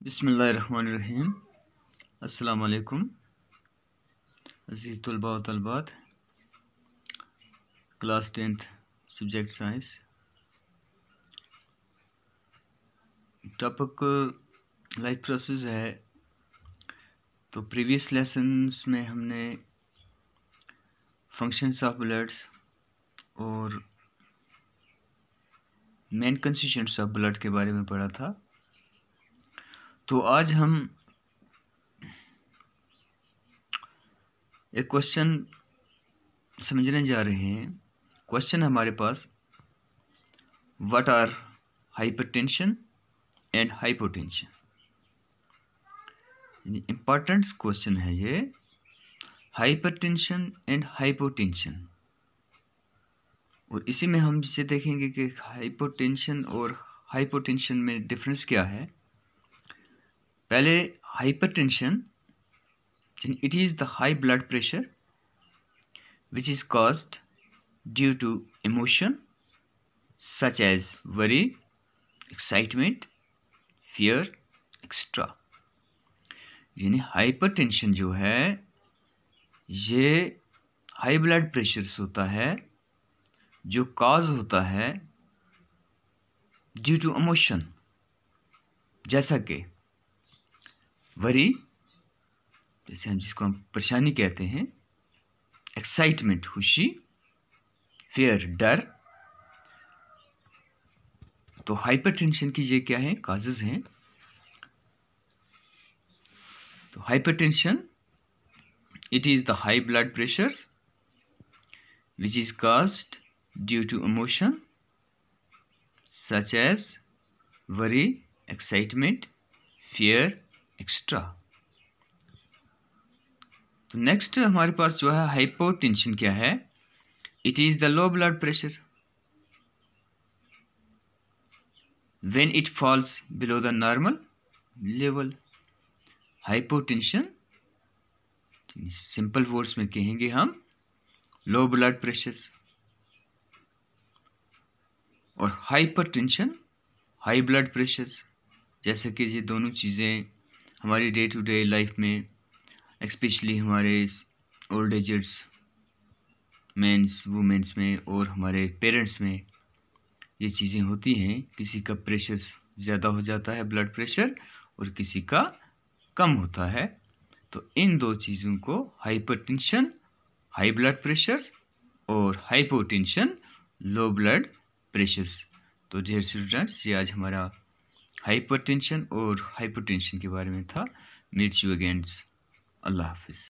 बसमीम अल्लाम अज़ीज़ तलबा तलबात class tenth subject science topic life process है तो प्रीवियस लेसन्स में हमने फंक्शंस ऑफ ब्लड्स और मेन कंस्टिट्यूंट्स ऑफ ब्लड के बारे में पढ़ा था तो आज हम एक क्वेश्चन समझने जा रहे हैं क्वेश्चन हमारे पास what are hypertension and hypotension यानी इम्पॉर्टेंट क्वेश्चन है ये हाइपरटेंशन एंड हाइपोटेंशन और इसी में हम जिसे देखेंगे कि हाइपोटेंशन और हाइपोटेंशन में डिफरेंस क्या है पहले hypertension tension it is the high blood pressure which is caused due to emotion such as worry excitement fear extra यानी हाइपरटेंशन जो है ये हाई ब्लड प्रेशर होता है जो काज होता है ड्यू टू इमोशन जैसा कि वरी जैसे हम जिसको हम परेशानी कहते हैं एक्साइटमेंट खुशी फेयर डर तो हाइपर टेंशन की ये क्या है काजेज हैं तो hyper tension it is the high blood pressure which is caused due to emotion such as worry excitement fear extra तो नेक्स्ट हमारे पास जो है हाइपोटेंशन क्या है it is the low blood pressure when it falls below the normal level hypotension simple words में कहेंगे हम लो ब्लड प्रेशर्स और हाइपरटेंशन हाई ब्लड प्रेशर जैसे कि ये दोनों चीज़ें हमारी डे टू डे लाइफ में स्पेशली हमारे ओल्ड एजर्स मेंस वुमेंस में और हमारे पेरेंट्स में ये चीज़ें होती हैं किसी का प्रेशर ज़्यादा हो जाता है ब्लड प्रेशर और किसी का कम होता है तो इन दो चीज़ों को हाइपरटेंशन हाई ब्लड प्रेशर और हाइपोटेंशन लो ब्लड प्रेशर तो डियर स्टूडेंट्स ये आज हमारा हाइपरटेंशन और हाइपरटेंशन के बारे में था मिर्च यू अगेंस्ट अल्लाह हाफिज़